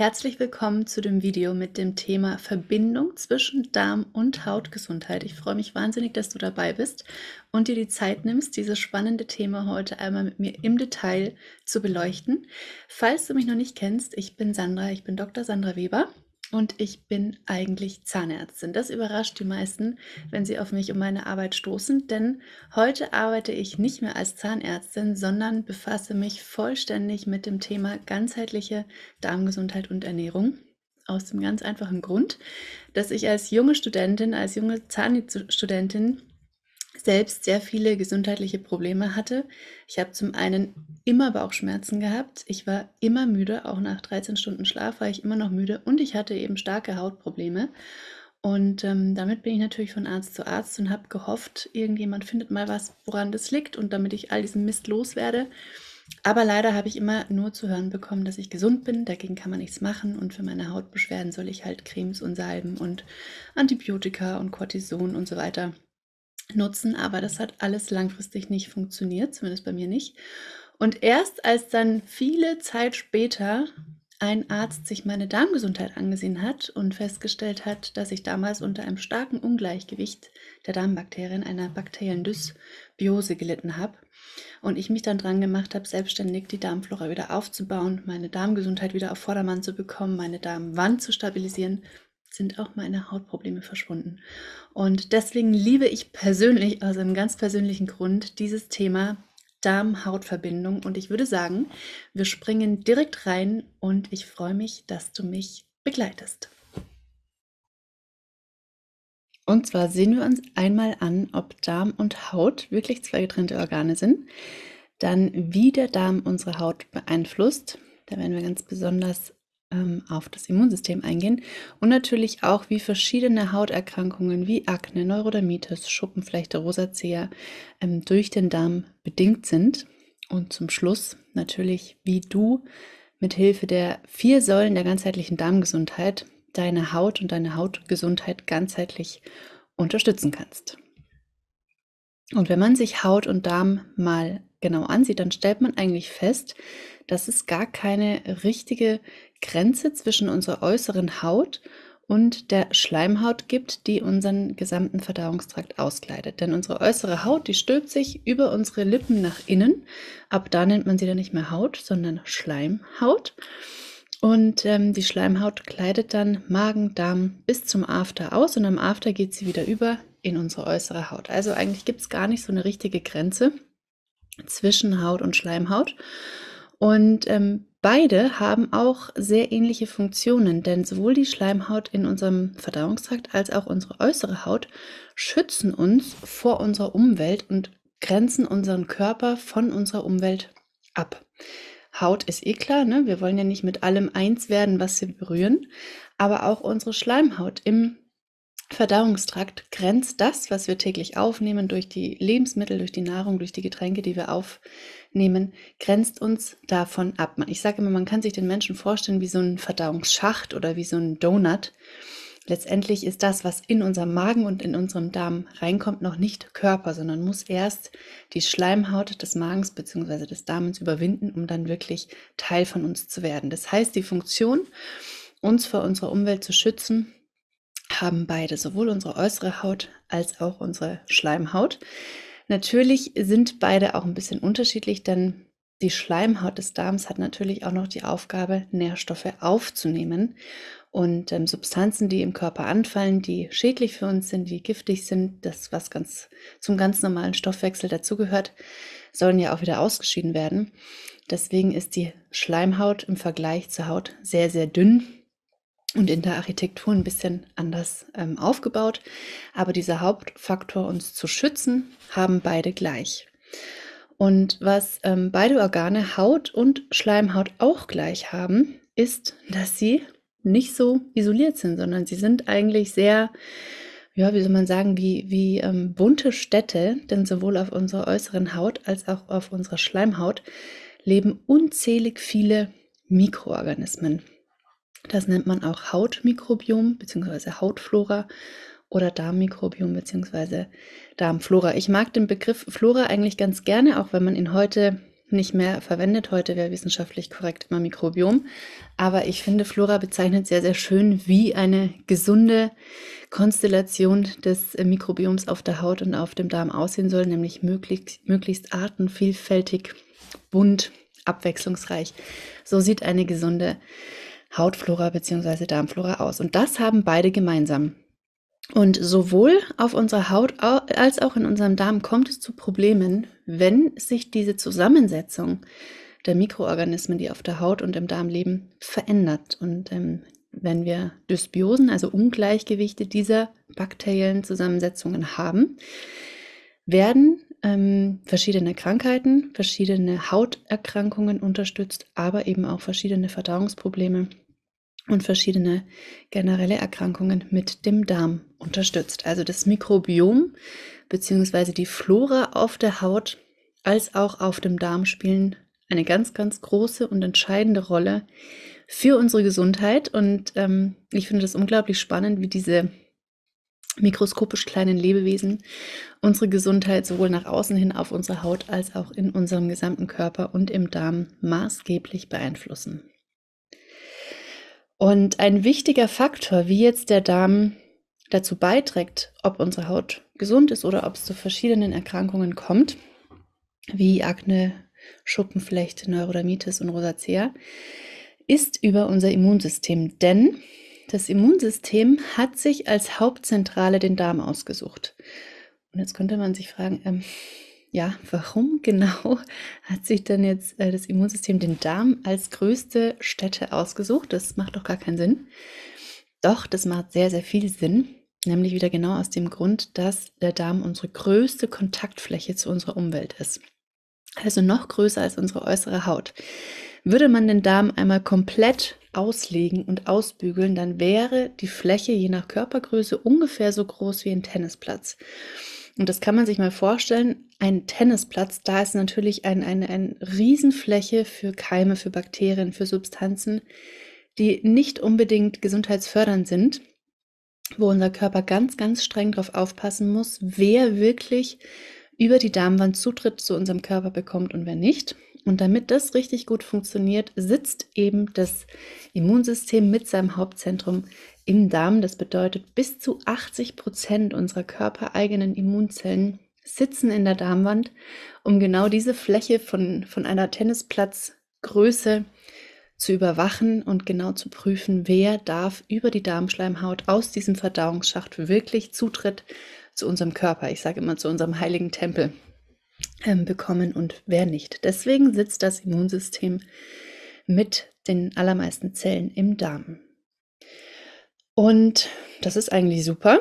Herzlich willkommen zu dem Video mit dem Thema Verbindung zwischen Darm- und Hautgesundheit. Ich freue mich wahnsinnig, dass du dabei bist und dir die Zeit nimmst, dieses spannende Thema heute einmal mit mir im Detail zu beleuchten. Falls du mich noch nicht kennst, ich bin Sandra, ich bin Dr. Sandra Weber und ich bin eigentlich Zahnärztin. Das überrascht die meisten, wenn sie auf mich und meine Arbeit stoßen, denn heute arbeite ich nicht mehr als Zahnärztin, sondern befasse mich vollständig mit dem Thema ganzheitliche Darmgesundheit und Ernährung. Aus dem ganz einfachen Grund, dass ich als junge Studentin, als junge Zahnstudentin selbst sehr viele gesundheitliche Probleme hatte. Ich habe zum einen immer Bauchschmerzen gehabt. Ich war immer müde, auch nach 13 Stunden Schlaf war ich immer noch müde und ich hatte eben starke Hautprobleme. Und ähm, damit bin ich natürlich von Arzt zu Arzt und habe gehofft, irgendjemand findet mal was, woran das liegt und damit ich all diesen Mist loswerde. Aber leider habe ich immer nur zu hören bekommen, dass ich gesund bin, dagegen kann man nichts machen und für meine Hautbeschwerden soll ich halt Cremes und Salben und Antibiotika und Cortison und so weiter nutzen, aber das hat alles langfristig nicht funktioniert, zumindest bei mir nicht. Und erst als dann viele Zeit später ein Arzt sich meine Darmgesundheit angesehen hat und festgestellt hat, dass ich damals unter einem starken Ungleichgewicht der Darmbakterien, einer bakteriellen Dysbiose gelitten habe und ich mich dann dran gemacht habe, selbstständig die Darmflora wieder aufzubauen, meine Darmgesundheit wieder auf Vordermann zu bekommen, meine Darmwand zu stabilisieren sind auch meine Hautprobleme verschwunden. Und deswegen liebe ich persönlich, also einem ganz persönlichen Grund, dieses Thema Darm-Haut-Verbindung. Und ich würde sagen, wir springen direkt rein und ich freue mich, dass du mich begleitest. Und zwar sehen wir uns einmal an, ob Darm und Haut wirklich zwei getrennte Organe sind. Dann, wie der Darm unsere Haut beeinflusst. Da werden wir ganz besonders ähm, auf das Immunsystem eingehen und natürlich auch, wie verschiedene Hauterkrankungen wie Akne, Neurodermitis, Schuppenflechte, Rosacea ähm, durch den Darm bedingt sind. Und zum Schluss natürlich, wie du mit Hilfe der vier Säulen der ganzheitlichen Darmgesundheit deine Haut und deine Hautgesundheit ganzheitlich unterstützen kannst. Und wenn man sich Haut und Darm mal genau ansieht, dann stellt man eigentlich fest, dass es gar keine richtige Grenze zwischen unserer äußeren Haut und der Schleimhaut gibt, die unseren gesamten Verdauungstrakt auskleidet. Denn unsere äußere Haut, die stülpt sich über unsere Lippen nach innen. Ab da nennt man sie dann nicht mehr Haut, sondern Schleimhaut. Und ähm, die Schleimhaut kleidet dann Magen, Darm bis zum After aus und am After geht sie wieder über in unsere äußere Haut. Also eigentlich gibt es gar nicht so eine richtige Grenze zwischen Haut und Schleimhaut. Und ähm, Beide haben auch sehr ähnliche Funktionen, denn sowohl die Schleimhaut in unserem Verdauungstrakt als auch unsere äußere Haut schützen uns vor unserer Umwelt und grenzen unseren Körper von unserer Umwelt ab. Haut ist eh klar, ne? wir wollen ja nicht mit allem eins werden, was wir berühren, aber auch unsere Schleimhaut im Verdauungstrakt grenzt das, was wir täglich aufnehmen durch die Lebensmittel, durch die Nahrung, durch die Getränke, die wir aufnehmen nehmen, grenzt uns davon ab. Ich sage immer, man kann sich den Menschen vorstellen wie so ein Verdauungsschacht oder wie so ein Donut. Letztendlich ist das, was in unserem Magen und in unserem Darm reinkommt, noch nicht Körper, sondern muss erst die Schleimhaut des Magens bzw. des Darmens überwinden, um dann wirklich Teil von uns zu werden. Das heißt, die Funktion, uns vor unserer Umwelt zu schützen, haben beide, sowohl unsere äußere Haut als auch unsere Schleimhaut. Natürlich sind beide auch ein bisschen unterschiedlich, denn die Schleimhaut des Darms hat natürlich auch noch die Aufgabe, Nährstoffe aufzunehmen. Und ähm, Substanzen, die im Körper anfallen, die schädlich für uns sind, die giftig sind, das, was ganz zum ganz normalen Stoffwechsel dazugehört, sollen ja auch wieder ausgeschieden werden. Deswegen ist die Schleimhaut im Vergleich zur Haut sehr, sehr dünn und in der Architektur ein bisschen anders ähm, aufgebaut. Aber dieser Hauptfaktor, uns zu schützen, haben beide gleich. Und was ähm, beide Organe, Haut und Schleimhaut, auch gleich haben, ist, dass sie nicht so isoliert sind, sondern sie sind eigentlich sehr, ja, wie soll man sagen, wie, wie ähm, bunte Städte, denn sowohl auf unserer äußeren Haut als auch auf unserer Schleimhaut leben unzählig viele Mikroorganismen. Das nennt man auch Hautmikrobiom bzw. Hautflora oder Darmmikrobiom bzw. Darmflora. Ich mag den Begriff Flora eigentlich ganz gerne, auch wenn man ihn heute nicht mehr verwendet. Heute wäre wissenschaftlich korrekt immer Mikrobiom. Aber ich finde, Flora bezeichnet sehr, sehr schön, wie eine gesunde Konstellation des Mikrobioms auf der Haut und auf dem Darm aussehen soll, nämlich möglichst, möglichst artenvielfältig, bunt, abwechslungsreich. So sieht eine gesunde Hautflora bzw. Darmflora aus. Und das haben beide gemeinsam. Und sowohl auf unserer Haut als auch in unserem Darm kommt es zu Problemen, wenn sich diese Zusammensetzung der Mikroorganismen, die auf der Haut und im Darm leben, verändert. Und ähm, wenn wir Dysbiosen, also Ungleichgewichte dieser bakteriellen Zusammensetzungen haben, werden ähm, verschiedene Krankheiten, verschiedene Hauterkrankungen unterstützt, aber eben auch verschiedene Verdauungsprobleme und verschiedene generelle Erkrankungen mit dem Darm unterstützt. Also das Mikrobiom bzw. die Flora auf der Haut als auch auf dem Darm spielen eine ganz, ganz große und entscheidende Rolle für unsere Gesundheit. Und ähm, ich finde das unglaublich spannend, wie diese mikroskopisch kleinen Lebewesen unsere Gesundheit sowohl nach außen hin auf unsere Haut als auch in unserem gesamten Körper und im Darm maßgeblich beeinflussen. Und ein wichtiger Faktor, wie jetzt der Darm dazu beiträgt, ob unsere Haut gesund ist oder ob es zu verschiedenen Erkrankungen kommt, wie Akne, Schuppenflechte, Neurodermitis und Rosacea, ist über unser Immunsystem. Denn das Immunsystem hat sich als Hauptzentrale den Darm ausgesucht. Und jetzt könnte man sich fragen, ähm, ja, warum genau hat sich denn jetzt äh, das Immunsystem den Darm als größte Stätte ausgesucht? Das macht doch gar keinen Sinn. Doch, das macht sehr, sehr viel Sinn. Nämlich wieder genau aus dem Grund, dass der Darm unsere größte Kontaktfläche zu unserer Umwelt ist. Also noch größer als unsere äußere Haut. Würde man den Darm einmal komplett auslegen und ausbügeln, dann wäre die Fläche je nach Körpergröße ungefähr so groß wie ein Tennisplatz. Und das kann man sich mal vorstellen, ein Tennisplatz, da ist natürlich eine ein, ein Riesenfläche für Keime, für Bakterien, für Substanzen, die nicht unbedingt gesundheitsfördernd sind, wo unser Körper ganz, ganz streng darauf aufpassen muss, wer wirklich über die Darmwand Zutritt zu unserem Körper bekommt und wer nicht. Und damit das richtig gut funktioniert, sitzt eben das Immunsystem mit seinem Hauptzentrum im Darm. Das bedeutet, bis zu 80 Prozent unserer körpereigenen Immunzellen sitzen in der Darmwand, um genau diese Fläche von, von einer Tennisplatzgröße zu überwachen und genau zu prüfen, wer darf über die Darmschleimhaut aus diesem Verdauungsschacht wirklich Zutritt zu unserem Körper. Ich sage immer zu unserem heiligen Tempel. Ähm, bekommen und wer nicht. Deswegen sitzt das Immunsystem mit den allermeisten Zellen im Darm. Und das ist eigentlich super.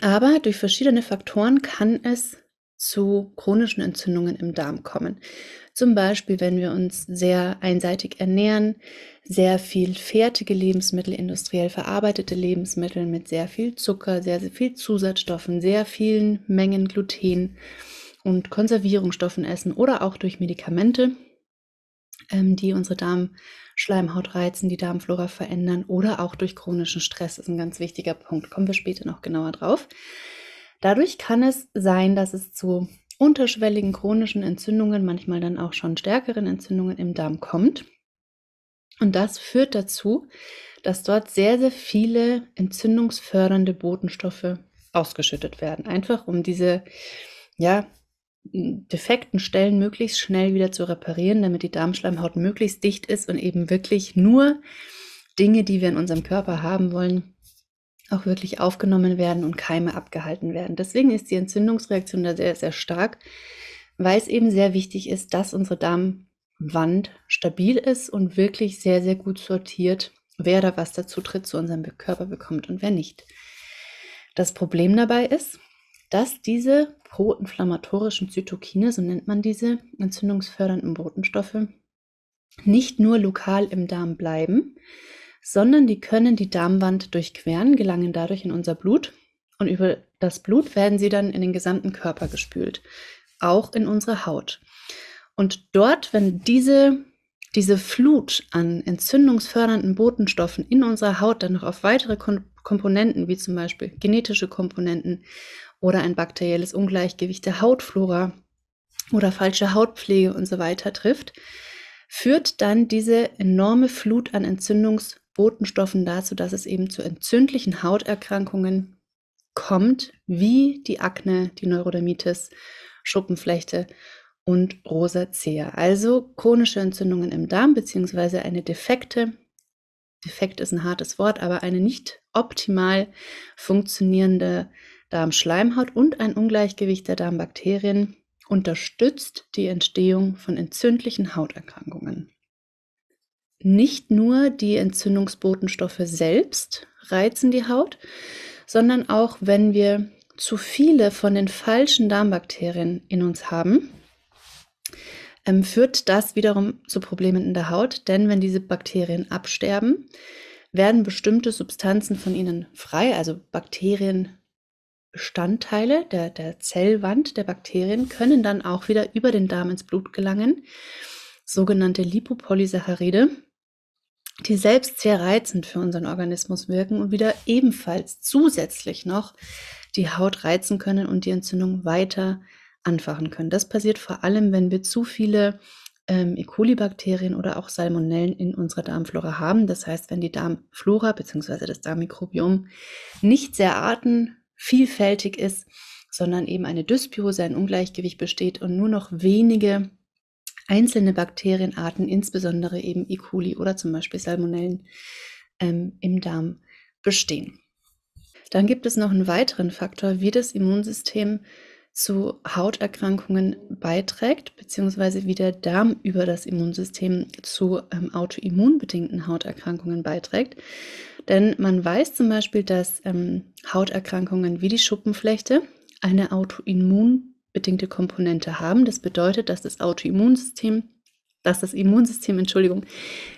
Aber durch verschiedene Faktoren kann es zu chronischen Entzündungen im Darm kommen. Zum Beispiel, wenn wir uns sehr einseitig ernähren, sehr viel fertige Lebensmittel, industriell verarbeitete Lebensmittel mit sehr viel Zucker, sehr, sehr viel Zusatzstoffen, sehr vielen Mengen Gluten und Konservierungsstoffen essen oder auch durch Medikamente, ähm, die unsere Darmschleimhaut reizen, die Darmflora verändern oder auch durch chronischen Stress ist ein ganz wichtiger Punkt. Kommen wir später noch genauer drauf. Dadurch kann es sein, dass es zu unterschwelligen chronischen Entzündungen, manchmal dann auch schon stärkeren Entzündungen im Darm kommt. Und das führt dazu, dass dort sehr, sehr viele entzündungsfördernde Botenstoffe ausgeschüttet werden. Einfach um diese ja, defekten Stellen möglichst schnell wieder zu reparieren, damit die Darmschleimhaut möglichst dicht ist und eben wirklich nur Dinge, die wir in unserem Körper haben wollen, auch wirklich aufgenommen werden und Keime abgehalten werden. Deswegen ist die Entzündungsreaktion da sehr, sehr stark, weil es eben sehr wichtig ist, dass unsere Darmwand stabil ist und wirklich sehr, sehr gut sortiert, wer da was dazu tritt, zu unserem Körper bekommt und wer nicht. Das Problem dabei ist, dass diese proinflammatorischen Zytokine, so nennt man diese entzündungsfördernden Botenstoffe, nicht nur lokal im Darm bleiben, sondern die können die Darmwand durchqueren, gelangen dadurch in unser Blut und über das Blut werden sie dann in den gesamten Körper gespült, auch in unsere Haut. Und dort, wenn diese, diese Flut an entzündungsfördernden Botenstoffen in unserer Haut dann noch auf weitere Komponenten, wie zum Beispiel genetische Komponenten oder ein bakterielles Ungleichgewicht der Hautflora oder falsche Hautpflege und so weiter trifft, führt dann diese enorme Flut an Entzündungsbotenstoffen dazu, dass es eben zu entzündlichen Hauterkrankungen kommt, wie die Akne, die Neurodermitis, Schuppenflechte und Rosazea. Also chronische Entzündungen im Darm beziehungsweise eine defekte, defekt ist ein hartes Wort, aber eine nicht optimal funktionierende Darmschleimhaut und ein Ungleichgewicht der Darmbakterien unterstützt die Entstehung von entzündlichen Hauterkrankungen. Nicht nur die Entzündungsbotenstoffe selbst reizen die Haut, sondern auch wenn wir zu viele von den falschen Darmbakterien in uns haben, ähm, führt das wiederum zu Problemen in der Haut, denn wenn diese Bakterien absterben, werden bestimmte Substanzen von ihnen frei, also Bakterien Bestandteile der, der Zellwand der Bakterien können dann auch wieder über den Darm ins Blut gelangen, sogenannte Lipopolysaccharide, die selbst sehr reizend für unseren Organismus wirken und wieder ebenfalls zusätzlich noch die Haut reizen können und die Entzündung weiter anfachen können. Das passiert vor allem, wenn wir zu viele ähm, E. coli-Bakterien oder auch Salmonellen in unserer Darmflora haben. Das heißt, wenn die Darmflora bzw. das Darmmikrobiom nicht sehr arten vielfältig ist, sondern eben eine Dysbiose, ein Ungleichgewicht besteht und nur noch wenige einzelne Bakterienarten, insbesondere eben E. coli oder zum Beispiel Salmonellen, ähm, im Darm bestehen. Dann gibt es noch einen weiteren Faktor, wie das Immunsystem zu Hauterkrankungen beiträgt, beziehungsweise wie der Darm über das Immunsystem zu ähm, autoimmunbedingten Hauterkrankungen beiträgt. Denn man weiß zum Beispiel, dass ähm, Hauterkrankungen wie die Schuppenflechte eine autoimmunbedingte Komponente haben. Das bedeutet, dass das Autoimmunsystem dass das Immunsystem, Entschuldigung,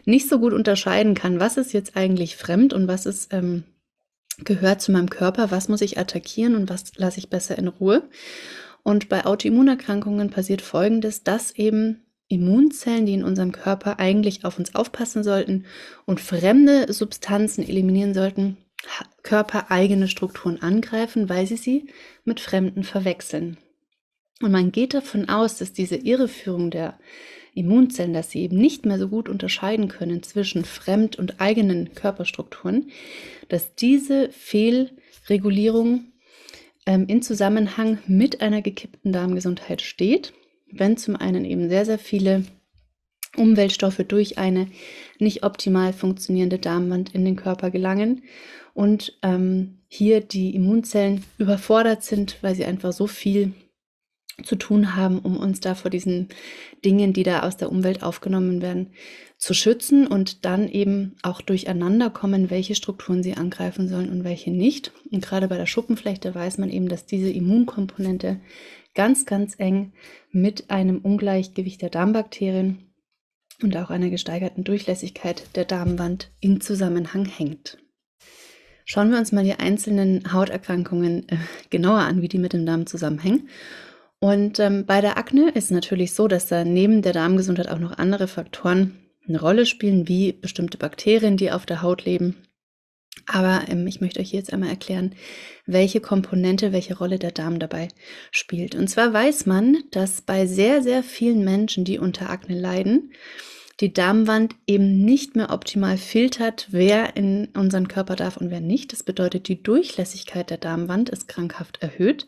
nicht so gut unterscheiden kann, was ist jetzt eigentlich fremd und was ist ähm, gehört zu meinem Körper, was muss ich attackieren und was lasse ich besser in Ruhe. Und bei Autoimmunerkrankungen passiert Folgendes, dass eben Immunzellen, die in unserem Körper eigentlich auf uns aufpassen sollten und fremde Substanzen eliminieren sollten, körpereigene Strukturen angreifen, weil sie sie mit Fremden verwechseln. Und man geht davon aus, dass diese Irreführung der Immunzellen, dass sie eben nicht mehr so gut unterscheiden können zwischen fremd und eigenen Körperstrukturen, dass diese Fehlregulierung ähm, in Zusammenhang mit einer gekippten Darmgesundheit steht, wenn zum einen eben sehr, sehr viele Umweltstoffe durch eine nicht optimal funktionierende Darmwand in den Körper gelangen und ähm, hier die Immunzellen überfordert sind, weil sie einfach so viel zu tun haben, um uns da vor diesen Dingen, die da aus der Umwelt aufgenommen werden, zu schützen und dann eben auch durcheinander kommen, welche Strukturen sie angreifen sollen und welche nicht. Und gerade bei der Schuppenflechte weiß man eben, dass diese Immunkomponente ganz, ganz eng mit einem Ungleichgewicht der Darmbakterien und auch einer gesteigerten Durchlässigkeit der Darmwand in Zusammenhang hängt. Schauen wir uns mal die einzelnen Hauterkrankungen äh, genauer an, wie die mit dem Darm zusammenhängen. Und ähm, bei der Akne ist natürlich so, dass da neben der Darmgesundheit auch noch andere Faktoren eine Rolle spielen, wie bestimmte Bakterien, die auf der Haut leben. Aber ähm, ich möchte euch jetzt einmal erklären, welche Komponente, welche Rolle der Darm dabei spielt. Und zwar weiß man, dass bei sehr, sehr vielen Menschen, die unter Akne leiden, die Darmwand eben nicht mehr optimal filtert, wer in unseren Körper darf und wer nicht. Das bedeutet, die Durchlässigkeit der Darmwand ist krankhaft erhöht.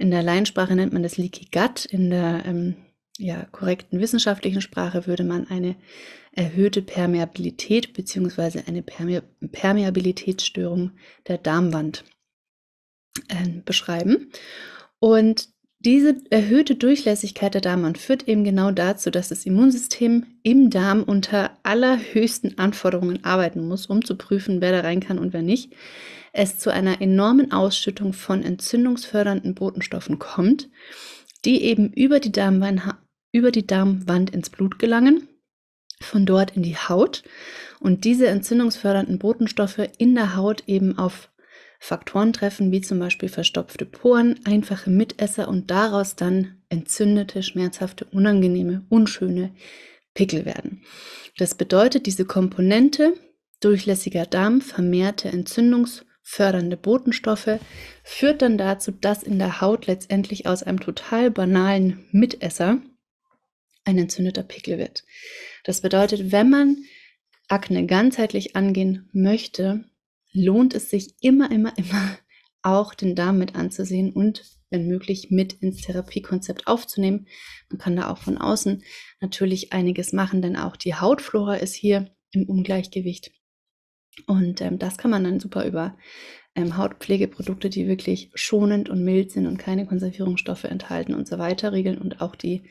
In der Laiensprache nennt man das Leaky Gut. In der ähm, ja, korrekten wissenschaftlichen Sprache würde man eine erhöhte Permeabilität bzw. eine Perme Permeabilitätsstörung der Darmwand äh, beschreiben. Und diese erhöhte Durchlässigkeit der Darmwand führt eben genau dazu, dass das Immunsystem im Darm unter allerhöchsten Anforderungen arbeiten muss, um zu prüfen, wer da rein kann und wer nicht. Es zu einer enormen Ausschüttung von entzündungsfördernden Botenstoffen kommt, die eben über die, über die Darmwand ins Blut gelangen, von dort in die Haut und diese entzündungsfördernden Botenstoffe in der Haut eben auf Faktoren treffen, wie zum Beispiel verstopfte Poren, einfache Mitesser und daraus dann entzündete, schmerzhafte, unangenehme, unschöne Pickel werden. Das bedeutet, diese Komponente durchlässiger Darm, vermehrte entzündungsfördernde Botenstoffe führt dann dazu, dass in der Haut letztendlich aus einem total banalen Mitesser ein entzündeter Pickel wird. Das bedeutet, wenn man Akne ganzheitlich angehen möchte, lohnt es sich immer, immer, immer auch den Darm mit anzusehen und wenn möglich mit ins Therapiekonzept aufzunehmen. Man kann da auch von außen natürlich einiges machen, denn auch die Hautflora ist hier im Ungleichgewicht. Und ähm, das kann man dann super über ähm, Hautpflegeprodukte, die wirklich schonend und mild sind und keine Konservierungsstoffe enthalten und so weiter regeln und auch die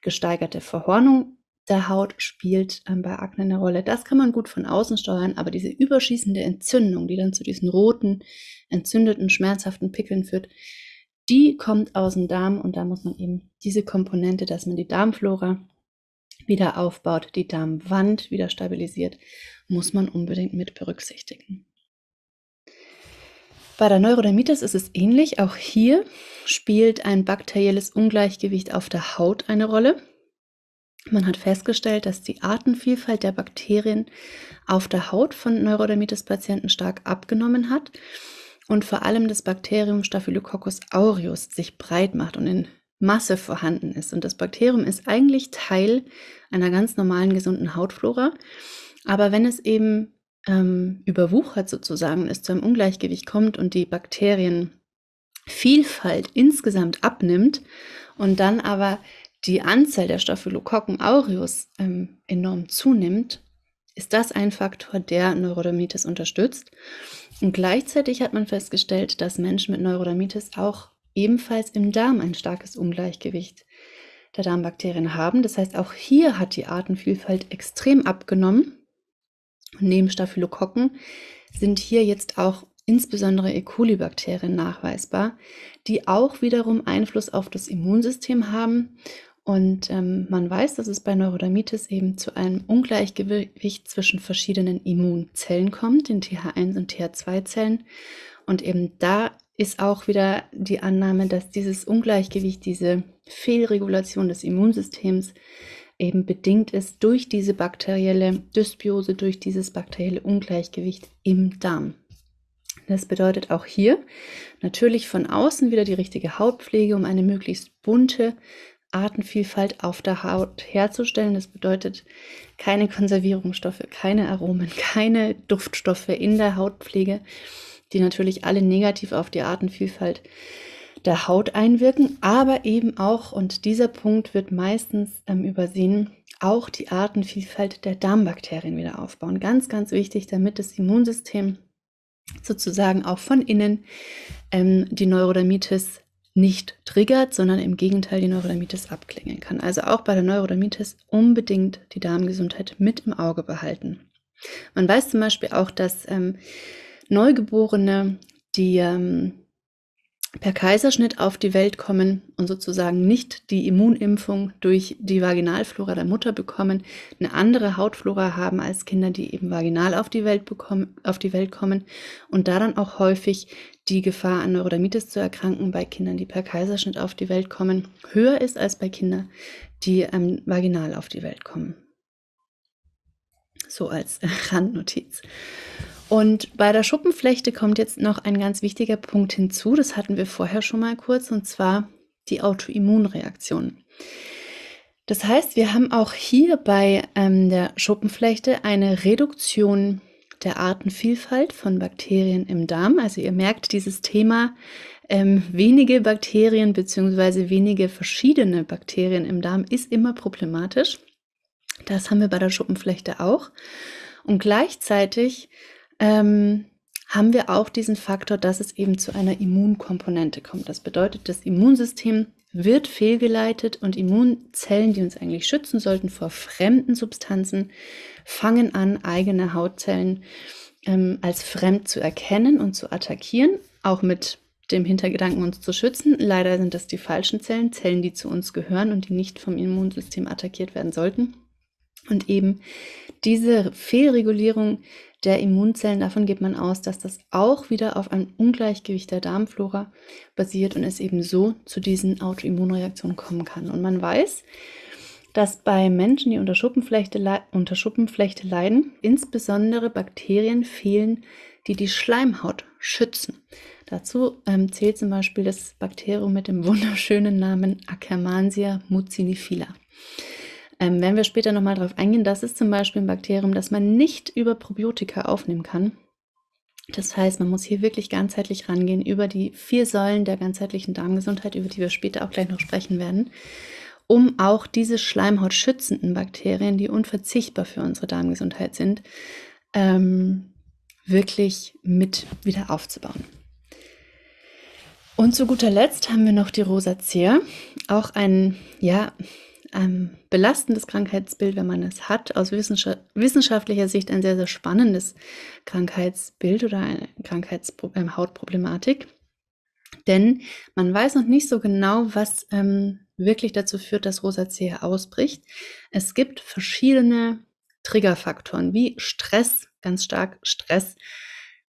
gesteigerte Verhornung der Haut spielt ähm, bei Akne eine Rolle. Das kann man gut von außen steuern, aber diese überschießende Entzündung, die dann zu diesen roten, entzündeten, schmerzhaften Pickeln führt, die kommt aus dem Darm und da muss man eben diese Komponente, dass man die Darmflora wieder aufbaut, die Darmwand wieder stabilisiert, muss man unbedingt mit berücksichtigen. Bei der Neurodermitis ist es ähnlich. Auch hier spielt ein bakterielles Ungleichgewicht auf der Haut eine Rolle. Man hat festgestellt, dass die Artenvielfalt der Bakterien auf der Haut von Neurodermitis-Patienten stark abgenommen hat und vor allem das Bakterium Staphylococcus aureus sich breit macht und in Masse vorhanden ist. Und das Bakterium ist eigentlich Teil einer ganz normalen gesunden Hautflora. Aber wenn es eben ähm, überwuchert sozusagen, es zu einem Ungleichgewicht kommt und die Bakterienvielfalt insgesamt abnimmt und dann aber die Anzahl der Staphylokokken aureus ähm, enorm zunimmt, ist das ein Faktor, der Neurodermitis unterstützt. Und gleichzeitig hat man festgestellt, dass Menschen mit Neurodermitis auch ebenfalls im Darm ein starkes Ungleichgewicht der Darmbakterien haben. Das heißt, auch hier hat die Artenvielfalt extrem abgenommen. Und neben Staphylokokken sind hier jetzt auch insbesondere E. coli-Bakterien nachweisbar, die auch wiederum Einfluss auf das Immunsystem haben und ähm, man weiß, dass es bei Neurodermitis eben zu einem Ungleichgewicht zwischen verschiedenen Immunzellen kommt, den TH1 und TH2-Zellen. Und eben da ist auch wieder die Annahme, dass dieses Ungleichgewicht, diese Fehlregulation des Immunsystems eben bedingt ist durch diese bakterielle Dysbiose, durch dieses bakterielle Ungleichgewicht im Darm. Das bedeutet auch hier natürlich von außen wieder die richtige Hautpflege, um eine möglichst bunte, Artenvielfalt auf der Haut herzustellen. Das bedeutet keine Konservierungsstoffe, keine Aromen, keine Duftstoffe in der Hautpflege, die natürlich alle negativ auf die Artenvielfalt der Haut einwirken, aber eben auch, und dieser Punkt wird meistens ähm, übersehen, auch die Artenvielfalt der Darmbakterien wieder aufbauen. Ganz, ganz wichtig, damit das Immunsystem sozusagen auch von innen ähm, die Neurodermitis nicht triggert, sondern im Gegenteil die Neurodermitis abklingeln kann. Also auch bei der Neurodermitis unbedingt die Darmgesundheit mit im Auge behalten. Man weiß zum Beispiel auch, dass ähm, Neugeborene, die ähm, per Kaiserschnitt auf die Welt kommen und sozusagen nicht die Immunimpfung durch die Vaginalflora der Mutter bekommen, eine andere Hautflora haben als Kinder, die eben vaginal auf die Welt, bekommen, auf die Welt kommen und da dann auch häufig die Gefahr, an Neurodermitis zu erkranken bei Kindern, die per Kaiserschnitt auf die Welt kommen, höher ist als bei Kindern, die ähm, vaginal auf die Welt kommen. So als Randnotiz. Und bei der Schuppenflechte kommt jetzt noch ein ganz wichtiger Punkt hinzu, das hatten wir vorher schon mal kurz, und zwar die Autoimmunreaktion. Das heißt, wir haben auch hier bei ähm, der Schuppenflechte eine Reduktion der der Artenvielfalt von Bakterien im Darm. Also ihr merkt dieses Thema, ähm, wenige Bakterien bzw. wenige verschiedene Bakterien im Darm ist immer problematisch. Das haben wir bei der Schuppenflechte auch. Und gleichzeitig ähm, haben wir auch diesen Faktor, dass es eben zu einer Immunkomponente kommt. Das bedeutet, das Immunsystem wird fehlgeleitet und Immunzellen, die uns eigentlich schützen sollten vor fremden Substanzen, fangen an, eigene Hautzellen ähm, als fremd zu erkennen und zu attackieren, auch mit dem Hintergedanken, uns zu schützen. Leider sind das die falschen Zellen, Zellen, die zu uns gehören und die nicht vom Immunsystem attackiert werden sollten. Und eben diese Fehlregulierung der Immunzellen, davon geht man aus, dass das auch wieder auf einem Ungleichgewicht der Darmflora basiert und es eben so zu diesen Autoimmunreaktionen kommen kann. Und man weiß, dass bei Menschen, die unter Schuppenflechte, unter Schuppenflechte leiden, insbesondere Bakterien fehlen, die die Schleimhaut schützen. Dazu ähm, zählt zum Beispiel das Bakterium mit dem wunderschönen Namen Akkermansia muciniphila. Ähm, werden wir später nochmal darauf eingehen. Das ist zum Beispiel ein Bakterium, das man nicht über Probiotika aufnehmen kann. Das heißt, man muss hier wirklich ganzheitlich rangehen über die vier Säulen der ganzheitlichen Darmgesundheit, über die wir später auch gleich noch sprechen werden, um auch diese schleimhautschützenden Bakterien, die unverzichtbar für unsere Darmgesundheit sind, ähm, wirklich mit wieder aufzubauen. Und zu guter Letzt haben wir noch die Rosazea, auch ein, ja, ähm, belastendes Krankheitsbild, wenn man es hat. Aus wissenschaftlicher Sicht ein sehr, sehr spannendes Krankheitsbild oder eine Krankheitsproblem, ähm, Hautproblematik. Denn man weiß noch nicht so genau, was ähm, wirklich dazu führt, dass Rosazea ausbricht. Es gibt verschiedene Triggerfaktoren wie Stress, ganz stark Stress,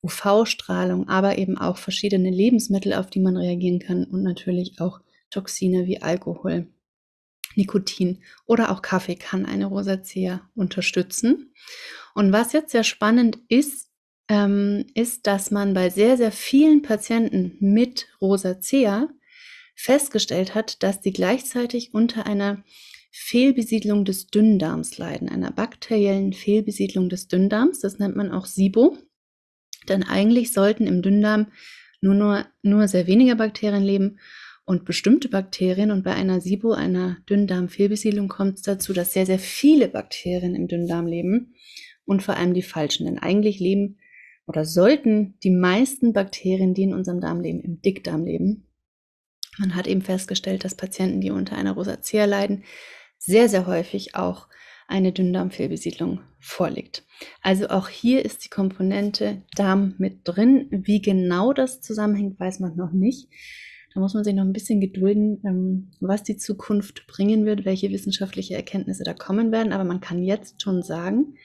UV-Strahlung, aber eben auch verschiedene Lebensmittel, auf die man reagieren kann und natürlich auch Toxine wie Alkohol. Nikotin oder auch Kaffee kann eine Rosazea unterstützen. Und was jetzt sehr spannend ist, ähm, ist, dass man bei sehr, sehr vielen Patienten mit Rosazea festgestellt hat, dass sie gleichzeitig unter einer Fehlbesiedlung des Dünndarms leiden, einer bakteriellen Fehlbesiedlung des Dünndarms. Das nennt man auch SIBO. Denn eigentlich sollten im Dünndarm nur, nur, nur sehr wenige Bakterien leben und bestimmte Bakterien. Und bei einer SIBO, einer Dünndarmfehlbesiedlung, kommt es dazu, dass sehr, sehr viele Bakterien im Dünndarm leben und vor allem die falschen. Denn eigentlich leben oder sollten die meisten Bakterien, die in unserem Darm leben, im Dickdarm leben. Man hat eben festgestellt, dass Patienten, die unter einer Rosacea leiden, sehr, sehr häufig auch eine Dünndarmfehlbesiedlung vorliegt. Also auch hier ist die Komponente Darm mit drin. Wie genau das zusammenhängt, weiß man noch nicht. Da muss man sich noch ein bisschen gedulden, ähm, was die Zukunft bringen wird, welche wissenschaftliche Erkenntnisse da kommen werden. Aber man kann jetzt schon sagen,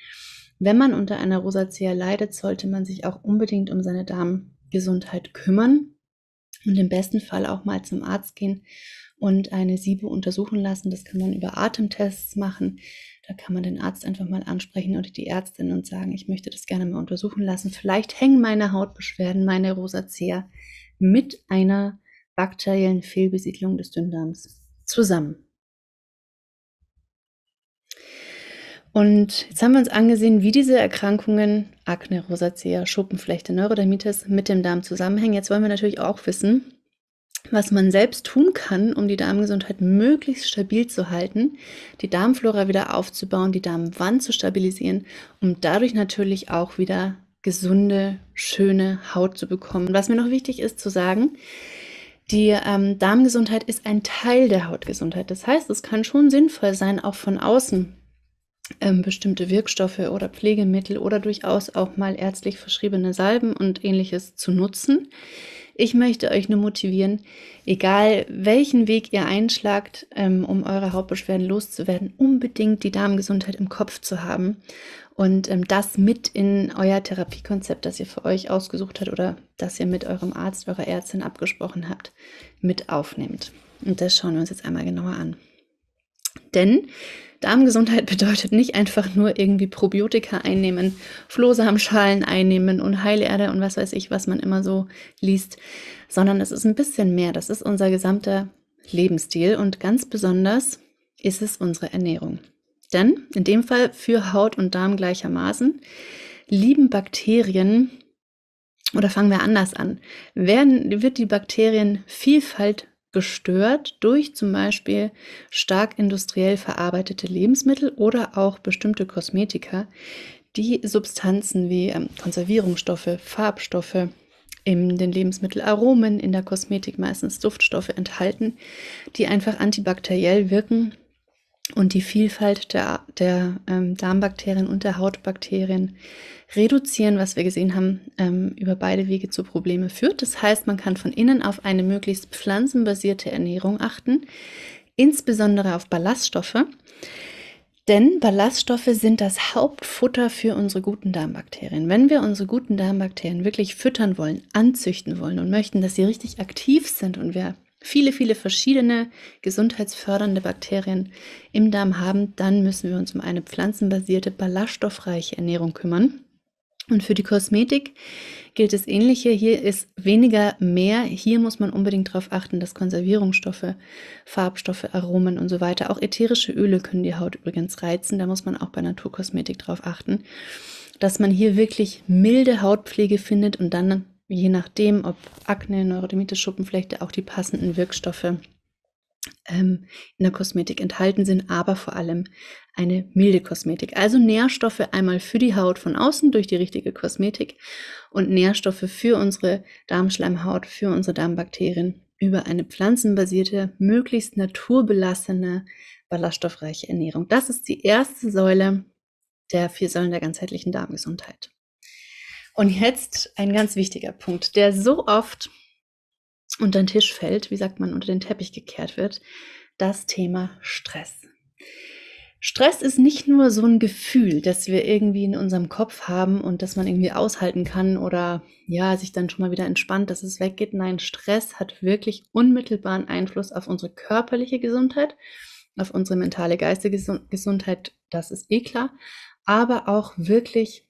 wenn man unter einer Rosacea leidet, sollte man sich auch unbedingt um seine Darmgesundheit kümmern und im besten Fall auch mal zum Arzt gehen und eine Siebe untersuchen lassen. Das kann man über Atemtests machen. Da kann man den Arzt einfach mal ansprechen oder die Ärztin und sagen, ich möchte das gerne mal untersuchen lassen. Vielleicht hängen meine Hautbeschwerden, meine Rosacea mit einer bakteriellen Fehlbesiedlung des Dünndarms zusammen. Und jetzt haben wir uns angesehen, wie diese Erkrankungen Akne, Rosacea, Schuppenflechte, Neurodermitis mit dem Darm zusammenhängen. Jetzt wollen wir natürlich auch wissen, was man selbst tun kann, um die Darmgesundheit möglichst stabil zu halten, die Darmflora wieder aufzubauen, die Darmwand zu stabilisieren, um dadurch natürlich auch wieder gesunde, schöne Haut zu bekommen. Was mir noch wichtig ist zu sagen, die ähm, Darmgesundheit ist ein Teil der Hautgesundheit. Das heißt, es kann schon sinnvoll sein, auch von außen ähm, bestimmte Wirkstoffe oder Pflegemittel oder durchaus auch mal ärztlich verschriebene Salben und ähnliches zu nutzen. Ich möchte euch nur motivieren, egal welchen Weg ihr einschlagt, ähm, um eure Hautbeschwerden loszuwerden, unbedingt die Darmgesundheit im Kopf zu haben und ähm, das mit in euer Therapiekonzept, das ihr für euch ausgesucht habt oder das ihr mit eurem Arzt, eurer Ärztin abgesprochen habt, mit aufnehmt. Und das schauen wir uns jetzt einmal genauer an. Denn Darmgesundheit bedeutet nicht einfach nur irgendwie Probiotika einnehmen, Flohsamschalen einnehmen und Heilerde und was weiß ich, was man immer so liest, sondern es ist ein bisschen mehr. Das ist unser gesamter Lebensstil und ganz besonders ist es unsere Ernährung. Denn in dem Fall für Haut und Darm gleichermaßen lieben Bakterien, oder fangen wir anders an, werden, wird die Bakterienvielfalt gestört durch zum Beispiel stark industriell verarbeitete Lebensmittel oder auch bestimmte Kosmetika, die Substanzen wie ähm, Konservierungsstoffe, Farbstoffe, in den Lebensmittelaromen, in der Kosmetik meistens Duftstoffe enthalten, die einfach antibakteriell wirken und die Vielfalt der, der ähm, Darmbakterien und der Hautbakterien reduzieren, was wir gesehen haben, ähm, über beide Wege zu Problemen führt. Das heißt, man kann von innen auf eine möglichst pflanzenbasierte Ernährung achten, insbesondere auf Ballaststoffe, denn Ballaststoffe sind das Hauptfutter für unsere guten Darmbakterien. Wenn wir unsere guten Darmbakterien wirklich füttern wollen, anzüchten wollen und möchten, dass sie richtig aktiv sind und wir viele, viele verschiedene gesundheitsfördernde Bakterien im Darm haben, dann müssen wir uns um eine pflanzenbasierte, ballaststoffreiche Ernährung kümmern. Und für die Kosmetik gilt das Ähnliche. Hier ist weniger mehr. Hier muss man unbedingt darauf achten, dass Konservierungsstoffe, Farbstoffe, Aromen und so weiter, auch ätherische Öle können die Haut übrigens reizen. Da muss man auch bei Naturkosmetik darauf achten, dass man hier wirklich milde Hautpflege findet und dann je nachdem, ob Akne, Neurodermitis, Schuppenflechte, auch die passenden Wirkstoffe ähm, in der Kosmetik enthalten sind, aber vor allem eine milde Kosmetik. Also Nährstoffe einmal für die Haut von außen durch die richtige Kosmetik und Nährstoffe für unsere Darmschleimhaut, für unsere Darmbakterien über eine pflanzenbasierte, möglichst naturbelassene, ballaststoffreiche Ernährung. Das ist die erste Säule der vier Säulen der ganzheitlichen Darmgesundheit. Und jetzt ein ganz wichtiger Punkt, der so oft unter den Tisch fällt, wie sagt man, unter den Teppich gekehrt wird, das Thema Stress. Stress ist nicht nur so ein Gefühl, das wir irgendwie in unserem Kopf haben und das man irgendwie aushalten kann oder ja, sich dann schon mal wieder entspannt, dass es weggeht. Nein, Stress hat wirklich unmittelbaren Einfluss auf unsere körperliche Gesundheit, auf unsere mentale Geistige Gesundheit, das ist eh klar, aber auch wirklich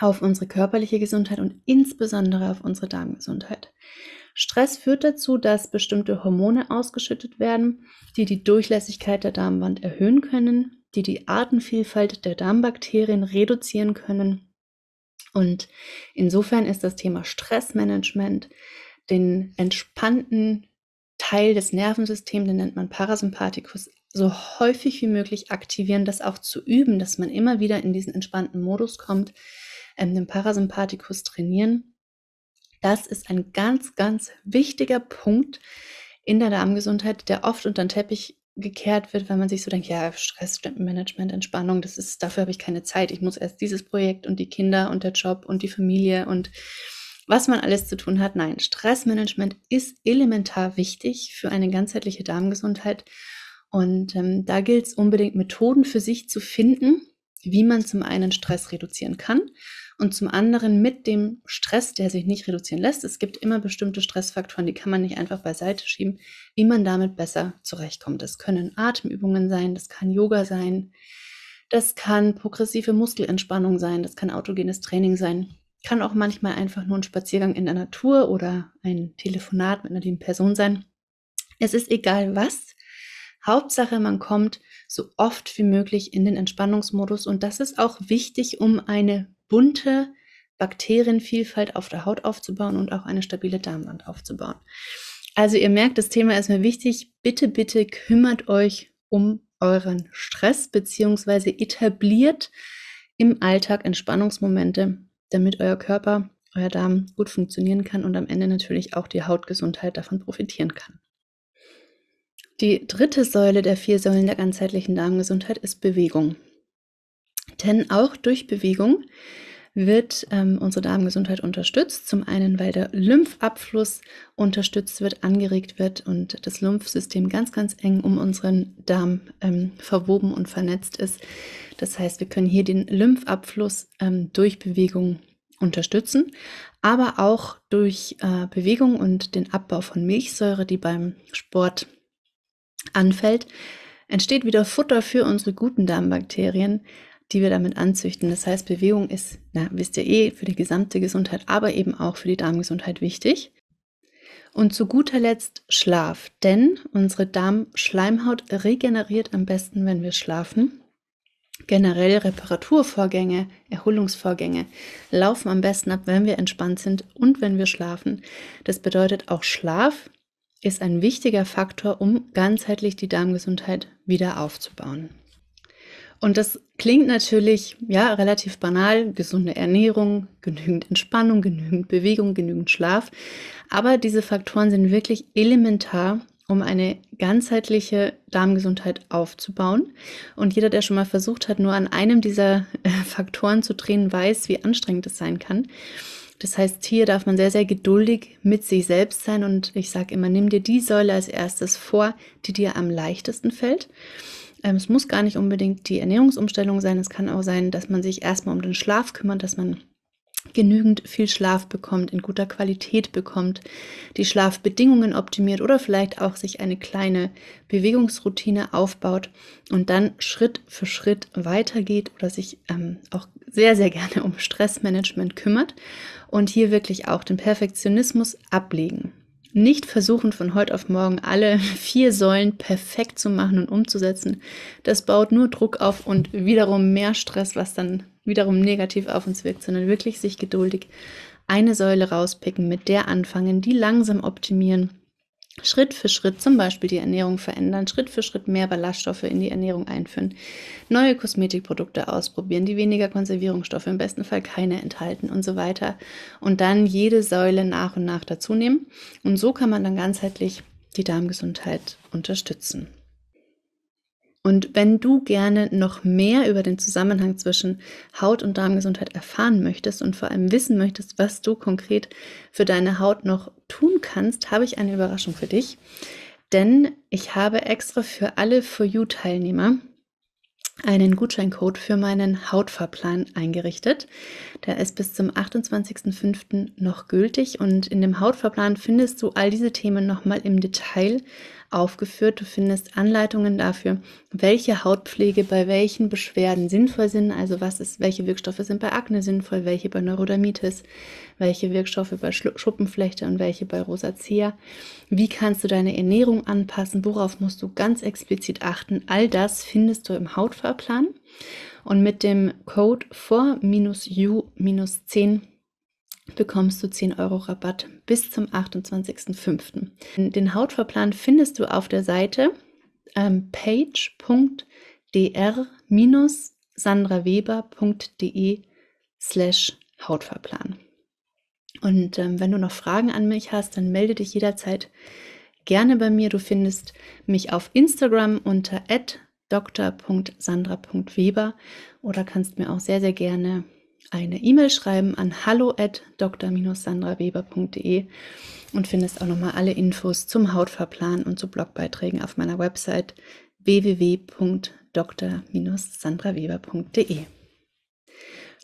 auf unsere körperliche Gesundheit und insbesondere auf unsere Darmgesundheit. Stress führt dazu, dass bestimmte Hormone ausgeschüttet werden, die die Durchlässigkeit der Darmwand erhöhen können, die die Artenvielfalt der Darmbakterien reduzieren können. Und insofern ist das Thema Stressmanagement, den entspannten Teil des Nervensystems, den nennt man Parasympathikus, so häufig wie möglich aktivieren, das auch zu üben, dass man immer wieder in diesen entspannten Modus kommt, ähm, den Parasympathikus trainieren. Das ist ein ganz, ganz wichtiger Punkt in der Darmgesundheit, der oft unter den Teppich gekehrt wird, weil man sich so denkt, ja, Stressmanagement, Entspannung, das ist, dafür habe ich keine Zeit. Ich muss erst dieses Projekt und die Kinder und der Job und die Familie und was man alles zu tun hat. Nein, Stressmanagement ist elementar wichtig für eine ganzheitliche Darmgesundheit. Und ähm, da gilt es unbedingt, Methoden für sich zu finden, wie man zum einen Stress reduzieren kann und zum anderen mit dem Stress, der sich nicht reduzieren lässt. Es gibt immer bestimmte Stressfaktoren, die kann man nicht einfach beiseite schieben, wie man damit besser zurechtkommt. Das können Atemübungen sein, das kann Yoga sein, das kann progressive Muskelentspannung sein, das kann autogenes Training sein. Kann auch manchmal einfach nur ein Spaziergang in der Natur oder ein Telefonat mit einer lieben Person sein. Es ist egal was. Hauptsache, man kommt so oft wie möglich in den Entspannungsmodus und das ist auch wichtig, um eine bunte Bakterienvielfalt auf der Haut aufzubauen und auch eine stabile Darmwand aufzubauen. Also ihr merkt, das Thema ist mir wichtig. Bitte, bitte kümmert euch um euren Stress beziehungsweise etabliert im Alltag Entspannungsmomente, damit euer Körper, euer Darm gut funktionieren kann und am Ende natürlich auch die Hautgesundheit davon profitieren kann. Die dritte Säule der vier Säulen der ganzheitlichen Darmgesundheit ist Bewegung. Denn auch durch Bewegung wird ähm, unsere Darmgesundheit unterstützt. Zum einen, weil der Lymphabfluss unterstützt wird, angeregt wird und das Lymphsystem ganz, ganz eng um unseren Darm ähm, verwoben und vernetzt ist. Das heißt, wir können hier den Lymphabfluss ähm, durch Bewegung unterstützen, aber auch durch äh, Bewegung und den Abbau von Milchsäure, die beim Sport anfällt, entsteht wieder Futter für unsere guten Darmbakterien, die wir damit anzüchten. Das heißt, Bewegung ist, na, wisst ihr eh, für die gesamte Gesundheit, aber eben auch für die Darmgesundheit wichtig. Und zu guter Letzt Schlaf, denn unsere Darmschleimhaut regeneriert am besten, wenn wir schlafen. Generell Reparaturvorgänge, Erholungsvorgänge laufen am besten ab, wenn wir entspannt sind und wenn wir schlafen. Das bedeutet, auch Schlaf ist ein wichtiger Faktor, um ganzheitlich die Darmgesundheit wieder aufzubauen. Und das klingt natürlich ja relativ banal, gesunde Ernährung, genügend Entspannung, genügend Bewegung, genügend Schlaf, aber diese Faktoren sind wirklich elementar, um eine ganzheitliche Darmgesundheit aufzubauen. Und jeder, der schon mal versucht hat, nur an einem dieser äh, Faktoren zu drehen, weiß, wie anstrengend es sein kann. Das heißt, hier darf man sehr, sehr geduldig mit sich selbst sein und ich sage immer, nimm dir die Säule als erstes vor, die dir am leichtesten fällt. Ähm, es muss gar nicht unbedingt die Ernährungsumstellung sein, es kann auch sein, dass man sich erstmal um den Schlaf kümmert, dass man genügend viel Schlaf bekommt, in guter Qualität bekommt, die Schlafbedingungen optimiert oder vielleicht auch sich eine kleine Bewegungsroutine aufbaut und dann Schritt für Schritt weitergeht oder sich ähm, auch sehr, sehr gerne um Stressmanagement kümmert und hier wirklich auch den Perfektionismus ablegen. Nicht versuchen, von heute auf morgen alle vier Säulen perfekt zu machen und umzusetzen. Das baut nur Druck auf und wiederum mehr Stress, was dann wiederum negativ auf uns wirkt, sondern wirklich sich geduldig eine Säule rauspicken, mit der anfangen, die langsam optimieren. Schritt für Schritt zum Beispiel die Ernährung verändern, Schritt für Schritt mehr Ballaststoffe in die Ernährung einführen, neue Kosmetikprodukte ausprobieren, die weniger Konservierungsstoffe, im besten Fall keine enthalten und so weiter. Und dann jede Säule nach und nach dazunehmen Und so kann man dann ganzheitlich die Darmgesundheit unterstützen. Und wenn du gerne noch mehr über den Zusammenhang zwischen Haut- und Darmgesundheit erfahren möchtest und vor allem wissen möchtest, was du konkret für deine Haut noch tun kannst, habe ich eine Überraschung für dich. Denn ich habe extra für alle For You-Teilnehmer einen Gutscheincode für meinen Hautfahrplan eingerichtet. Der ist bis zum 28.05. noch gültig und in dem Hautfahrplan findest du all diese Themen nochmal im Detail aufgeführt. Du findest Anleitungen dafür, welche Hautpflege bei welchen Beschwerden sinnvoll sind, also was ist, welche Wirkstoffe sind bei Akne sinnvoll, welche bei Neurodermitis, welche Wirkstoffe bei Schuppenflechte und welche bei Rosazea, Wie kannst du deine Ernährung anpassen? Worauf musst du ganz explizit achten? All das findest du im Hautfahrplan. Und mit dem Code FOR-U-10 bekommst du 10 Euro Rabatt bis zum 28.05. Den Hautfahrplan findest du auf der Seite ähm, page.dr-sandraweber.de slash Hautfahrplan. Und ähm, wenn du noch Fragen an mich hast, dann melde dich jederzeit gerne bei mir. Du findest mich auf Instagram unter dr.sandra.weber oder kannst mir auch sehr, sehr gerne eine E-Mail schreiben an hallo@dr-sandraweber.de und findest auch nochmal alle Infos zum Hautverplan und zu Blogbeiträgen auf meiner Website www.dr-sandraweber.de.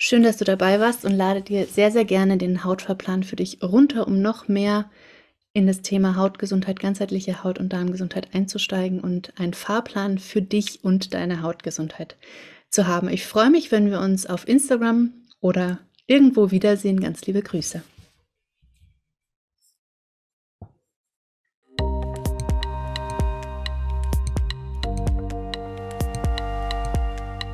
Schön, dass du dabei warst und lade dir sehr, sehr gerne den Hautverplan für dich runter, um noch mehr in das Thema Hautgesundheit, ganzheitliche Haut- und Darmgesundheit einzusteigen und einen Fahrplan für dich und deine Hautgesundheit zu haben. Ich freue mich, wenn wir uns auf Instagram oder irgendwo wiedersehen. Ganz liebe Grüße.